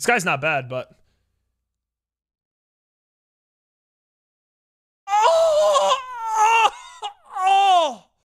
This guy's not bad, but